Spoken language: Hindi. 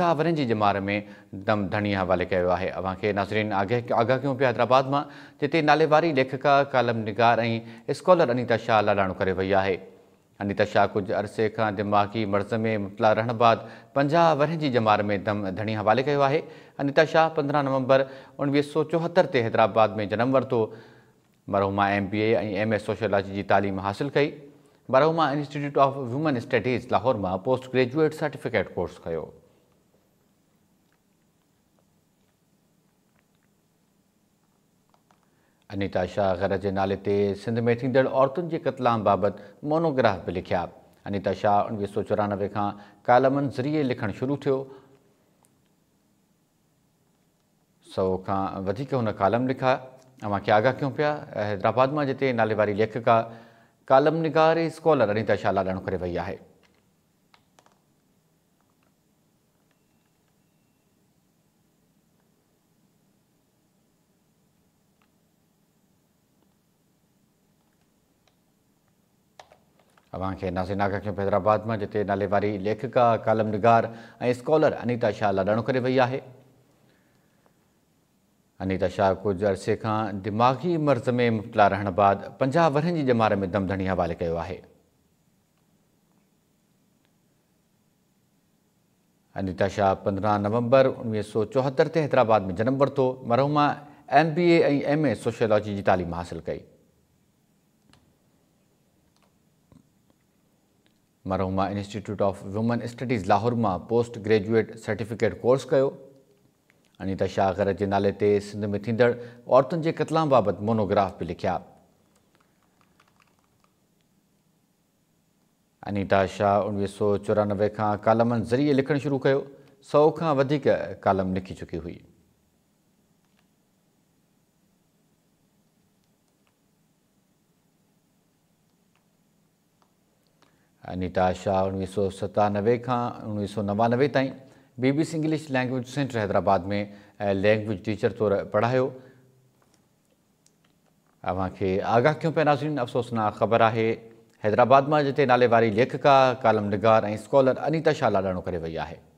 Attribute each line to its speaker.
Speaker 1: सावरनि की जमार में दम धनी हवा कयो नाज़रीन आगे आगाह क्यों पे हैदराबाद में जिते नालेवारी लेखिका कालम निगार ऐं स्कॉलर अनीता शाह लालाणो करे वई आहे अनीता शाह कुछ अरसे का दिमाग़ी मर्ज़ में मुबतला रहण बाद पंजा वरहनि की जमार में दम धनी हवाले कयो अनीता शाह पंद्रह नवंबर उणिवीह सौ चोहतरि ते हैदराबाद में जन्म वरतो मरहुमा M B M S sociology की तलीम हासिल कई मरहुमा institute of women studies Lahore में पोस्ट ग्रेजुएट सर्टिफिकेट कोर्स कयो अनिता शाह घर जे नाले ते सिंध में थींदड़ औरतुनि जे कतलाम बाबति मोनोग्राफ बि लिखिया अनिता शाह उणिवीह सौ चोरानवे खां कालमनि ज़रिए लिखणु शुरू थियो सौ खां वधीक हुन कालम लिखिया अमां क्यागा कयूं पिया हैदराबाद मां जिते नाले वारी लेखक आहे कालम निगारी स्कॉलर अनिता शाह लालाणो करे वई आहे नाज़ी नागर के हैदराबाद में जिते नालेवारी लेखिका कालम निगार ए स्कॉलर अनीता शाह लड़ण कर वही है अनीता शाह कुछ अरसे का दिमाग़ी मर्ज़ में मुब्तला रहने बाद पंजा वर की जमार में दमधनी हवा किया आहे अनीता शाह पंद्रह नवंबर उणिवीह सौ चौहत्तर से हैदराबाद में जन्म वरतो मरहुमा M B M A sociology की तालीम हासिल कई मां institute of women studies Lahore में पोस्ट ग्रेजुएट सर्टिफिकेट कोर्स कयो अनीता शाह घर जे नाले से सिंध में थींदड़ औरतुनि जे क़तलाम बाबति मोनोग्राफ भी लिखिया अनीता शाह उणिवीह सौ चोरानवे खां कालमनि ज़रिए लिखण शुरू किया सौ खां वधीक लिखी चुकी हुई अनीता शाह उणिवीह सौ सतानवे का उणिवीह सौ नवानवे तीन BBC English language centre Hyderabad में लैंग्वेज टीचर तौर पढ़ायो अव्हां आगाह क्यों पिया नाज़रीन अफ़सोसनाक ख़बर है हैदराबाद में जिते नाले वाली लेखिका कालम निगार ऐं स्कॉलर अनीता शाह लाडानो कर वही है